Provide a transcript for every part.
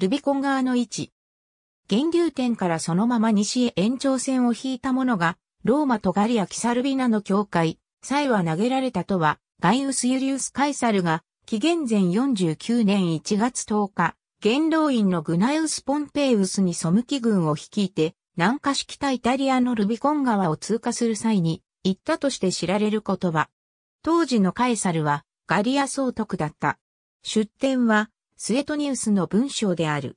ルビコン側の位置。源流点からそのまま西へ延長線を引いたものが、ローマとガリア・キサルビナの境界、際は投げられたとは、ガイウス・ユリウス・カイサルが、紀元前49年1月10日、元老院のグナウス・ポンペイウスに背き軍を率いて、南下式北イタリアのルビコン川を通過する際に、言ったとして知られる言葉。当時のカエサルは、ガリア総督だった。出典は、スエトニウスの文章である。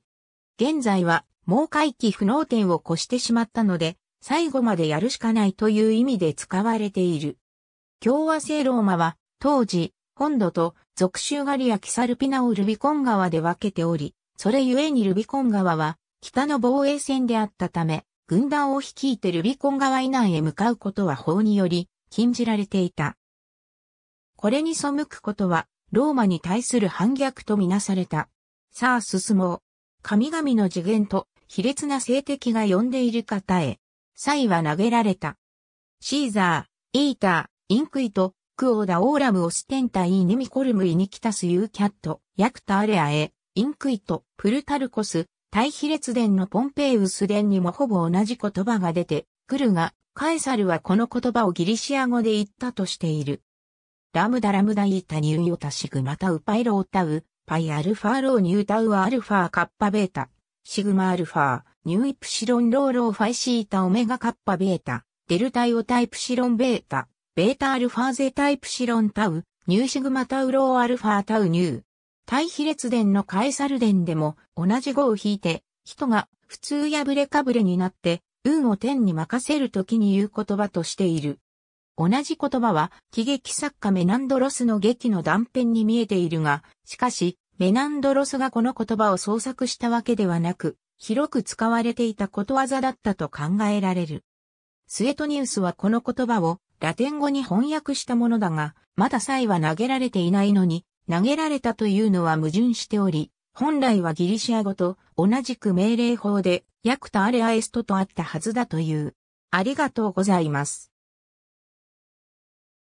現在は、もう回帰不能点を越してしまったので、最後までやるしかないという意味で使われている。共和制ローマは、当時、本土と属州ガリア・キサルピナをルビコン川で分けており、それゆえにルビコン川は、北の防衛線であったため、軍団を率いてルビコン川以南へ向かうことは法により禁じられていた。これに背くことはローマに対する反逆とみなされた。さあ進もう。神々の次元と卑劣な性敵が呼んでいる方へ。イは投げられた。シーザー、イーター、インクイト、クオーダオーラムオステンタイネミコルムイニキタスユーキャット、ヤクタアレアへ、インクイト、プルタルコス、対比列伝のポンペイウス伝にもほぼ同じ言葉が出て来るが、カエサルはこの言葉をギリシア語で言ったとしている。ラムダラムダイータニューヨタシグマタウパイロータウ、パイアルファローニュータウアルファカッパベータ、シグマアルファ、ニューイプシロンローローファイシータオメガカッパベータ、デルタイオタイプシロンベータ、ベータアルファゼタイプシロンタウ、ニューシグマタウローアルファタウニュー。対比列伝のカエサル伝でも同じ語を引いて、人が普通破れかぶれになって、運を天に任せるときに言う言葉としている。同じ言葉は、喜劇作家メナンドロスの劇の断片に見えているが、しかし、メナンドロスがこの言葉を創作したわけではなく、広く使われていたことわざだったと考えられる。スエトニウスはこの言葉をラテン語に翻訳したものだが、まだ際は投げられていないのに、投げられたというのは矛盾しており、本来はギリシア語と同じく命令法で、ヤクタアレアエストとあったはずだという。ありがとうございます。